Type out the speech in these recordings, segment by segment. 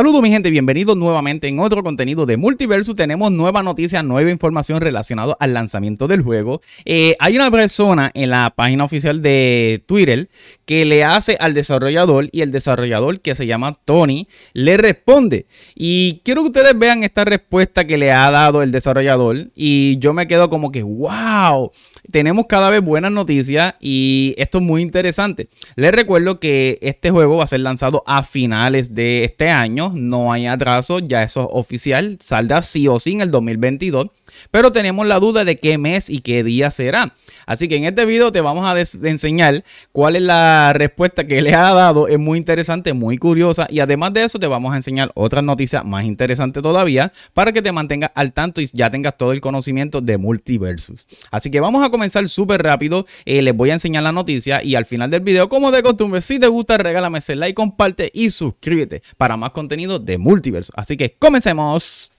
Saludos mi gente, bienvenidos nuevamente en otro contenido de Multiverso. Tenemos nueva noticia, nueva información relacionada al lanzamiento del juego. Eh, hay una persona en la página oficial de Twitter que le hace al desarrollador y el desarrollador que se llama Tony le responde. Y quiero que ustedes vean esta respuesta que le ha dado el desarrollador y yo me quedo como que, wow, tenemos cada vez buenas noticias y esto es muy interesante. Les recuerdo que este juego va a ser lanzado a finales de este año, no hay atraso, ya eso es oficial, saldrá sí o sí en el 2022, pero tenemos la duda de qué mes y qué día será. Así que en este video te vamos a enseñar cuál es la respuesta que le ha dado, es muy interesante, muy curiosa y además de eso te vamos a enseñar otras noticias más interesantes todavía para que te mantengas al tanto y ya tengas todo el conocimiento de Multiversus. Así que vamos a comenzar súper rápido. Eh, les voy a enseñar la noticia y al final del video, como de costumbre, si te gusta, regálame ese like, comparte y suscríbete para más contenido de Multiverso. Así que comencemos.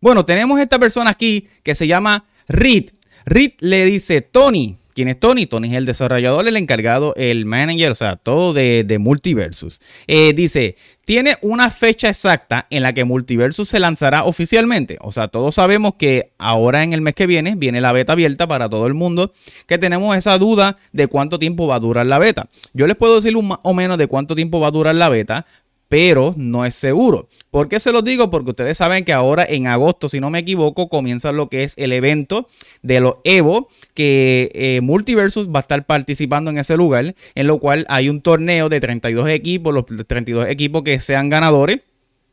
Bueno, tenemos esta persona aquí que se llama Reed. Reed le dice, Tony, ¿Quién es Tony? Tony es el desarrollador, el encargado, el manager, o sea, todo de, Multiversus. Eh, dice, tiene una fecha exacta en la que Multiversus se lanzará oficialmente. O sea, todos sabemos que ahora en el mes que viene viene la beta abierta para todo el mundo, que tenemos esa duda de cuánto tiempo va a durar la beta. Yo les puedo decir un más o menos de cuánto tiempo va a durar la beta, pero no es seguro. ¿Por qué se los digo? Porque ustedes saben que ahora en agosto, si no me equivoco, comienza lo que es el evento de los Evo, que eh, Multiversus va a estar participando en ese lugar, en lo cual hay un torneo de 32 equipos, los 32 equipos que sean ganadores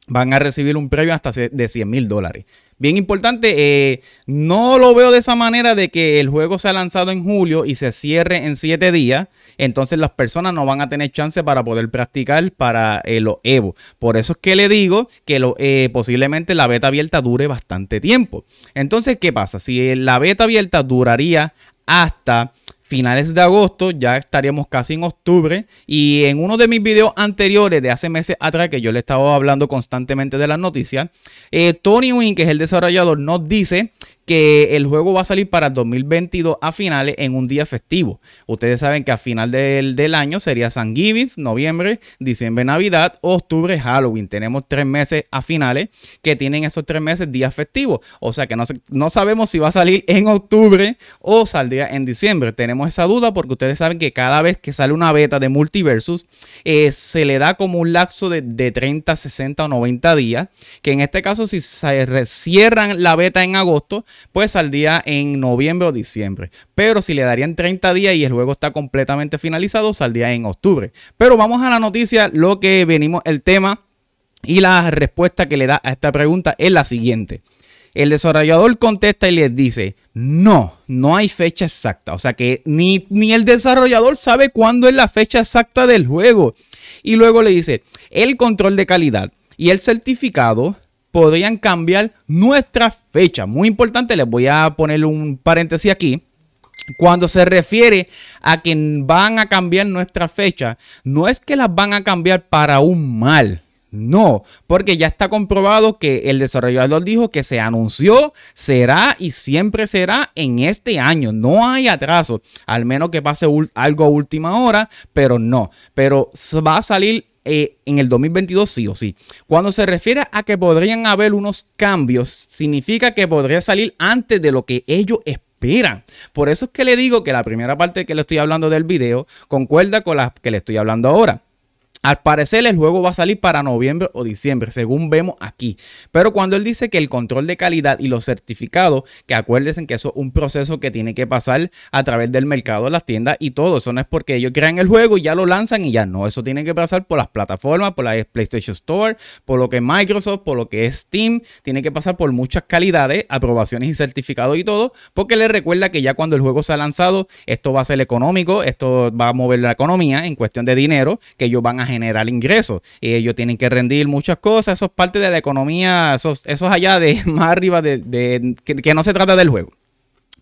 van a recibir un premio hasta de 100 mil dólares. Bien importante, eh, no lo veo de esa manera de que el juego se ha lanzado en julio y se cierre en 7 días, entonces las personas no van a tener chance para poder practicar para el eh, los Evo. Por eso es que le digo que lo, eh, posiblemente la beta abierta dure bastante tiempo. Entonces, ¿qué pasa? Si la beta abierta duraría hasta finales de agosto, ya estaríamos casi en octubre. Y en uno de mis videos anteriores de hace meses atrás, que yo le estaba hablando constantemente de las noticias, eh, Tony Wynn, que es el desarrollador, nos dice que el juego va a salir para 2022 a finales en un día festivo. Ustedes saben que a final del, año sería San Giving, noviembre, diciembre, Navidad, octubre, Halloween. Tenemos tres meses a finales que tienen esos tres meses días festivos. O sea que no, sabemos si va a salir en octubre o saldría en diciembre. Tenemos esa duda porque ustedes saben que cada vez que sale una beta de multiversus, eh, se le da como un lapso de, de 30, 60 o 90 días. Que en este caso, si se cierran la beta en agosto, pues saldría en noviembre o diciembre. Pero si le darían 30 días y el juego está completamente finalizado, saldría en octubre. Pero vamos a la noticia, lo que venimos, el tema y la respuesta que le da a esta pregunta es la siguiente. El desarrollador contesta y les dice, no, no hay fecha exacta. O sea que ni, ni, el desarrollador sabe cuándo es la fecha exacta del juego. Y luego le dice, el control de calidad y el certificado podrían cambiar nuestra fecha. Muy importante, les voy a poner un paréntesis aquí. Cuando se refiere a que van a cambiar nuestra fecha, no es que las van a cambiar para un mal. No, porque ya está comprobado que el desarrollador dijo que se anunció, será y siempre será en este año. No hay atraso, al menos que pase algo a última hora, pero no. Pero va a salir eh, en el 2022 sí o sí. Cuando se refiere a que podrían haber unos cambios, significa que podría salir antes de lo que ellos esperan. Por eso es que le digo que la primera parte que le estoy hablando del video concuerda con la que le estoy hablando ahora. Al parecer el juego va a salir para noviembre o diciembre, según vemos aquí. Pero cuando él dice que el control de calidad y los certificados, que acuérdense que eso es un proceso que tiene que pasar a través del mercado, las tiendas y todo. Eso no es porque ellos crean el juego y ya lo lanzan y ya no. Eso tiene que pasar por las plataformas, por la PlayStation Store, por lo que es Microsoft, por lo que es Steam. Tiene que pasar por muchas calidades, aprobaciones y certificados y todo. Porque les recuerda que ya cuando el juego se ha lanzado, esto va a ser económico, esto va a mover la economía en cuestión de dinero que ellos van a generar generar ingresos. ellos tienen que rendir muchas cosas. Eso es parte de la economía, eso, es allá de más arriba de, que no se trata del juego.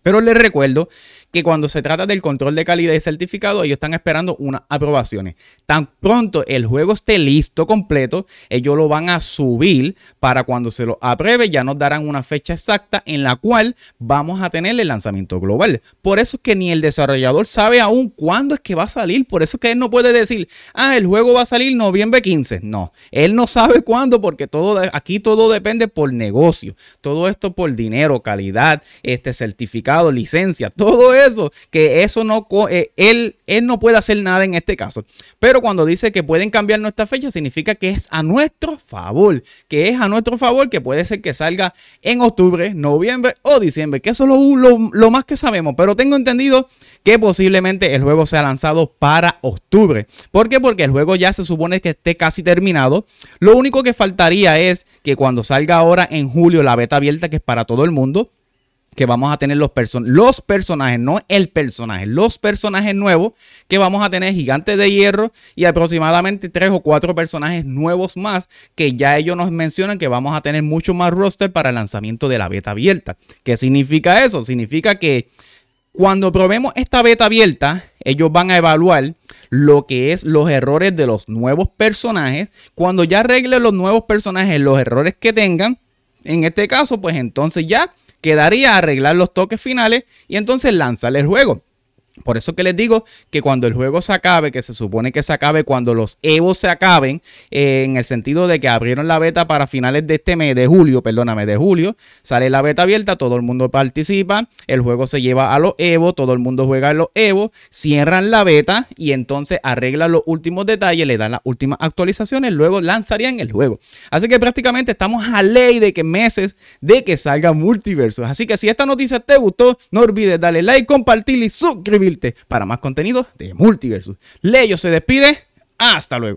Pero les recuerdo que cuando se trata del control de calidad y certificado, ellos están esperando unas aprobaciones. Tan pronto el juego esté listo, completo, ellos lo van a subir para cuando se lo apruebe, ya nos darán una fecha exacta en la cual vamos a tener el lanzamiento global. Por eso es que ni el desarrollador sabe aún cuándo es que va a salir. Por eso es que él no puede decir, ah, el juego va a salir noviembre 15. No, él no sabe cuándo porque todo, aquí todo depende por negocio. Todo esto por dinero, calidad, este certificado licencia, todo eso, que eso no, eh, él, él no puede hacer nada en este caso. Pero cuando dice que pueden cambiar nuestra fecha, significa que es a nuestro favor, que es a nuestro favor, que puede ser que salga en octubre, noviembre o diciembre, que eso es lo, lo más que sabemos, pero tengo entendido que posiblemente el juego sea lanzado para octubre. ¿Por qué? Porque el juego ya se supone que esté casi terminado. Lo único que faltaría es que cuando salga ahora en julio la beta abierta, que es para todo el mundo, que vamos a tener los, los personajes, no el personaje, los personajes nuevos que vamos a tener gigantes de Hierro y aproximadamente tres o cuatro personajes nuevos más que ya ellos nos mencionan que vamos a tener mucho más roster para el lanzamiento de la beta abierta. ¿Qué significa eso? Significa que cuando probemos esta beta abierta, ellos van a evaluar lo que es los errores de los nuevos personajes. Cuando ya arreglen los nuevos personajes, los errores que tengan, en este caso, pues entonces ya quedaría arreglar los toques finales y entonces lanzar el juego. Por eso que les digo que cuando el juego se acabe, que se supone que se acabe cuando los Evos se acaben, eh, en el sentido de que abrieron la beta para finales de este mes, de julio, perdóname, de julio, sale la beta abierta, todo el mundo participa, el juego se lleva a los Evo todo el mundo juega a los Evo cierran la beta y entonces arreglan los últimos detalles, le dan las últimas actualizaciones, luego lanzarían el juego. Así que prácticamente estamos a ley de que meses de que salga Multiverso. Así que si esta noticia te gustó, no olvides darle like, compartir y suscribirte para más contenido de Multiversus. Leyo se despide. Hasta luego.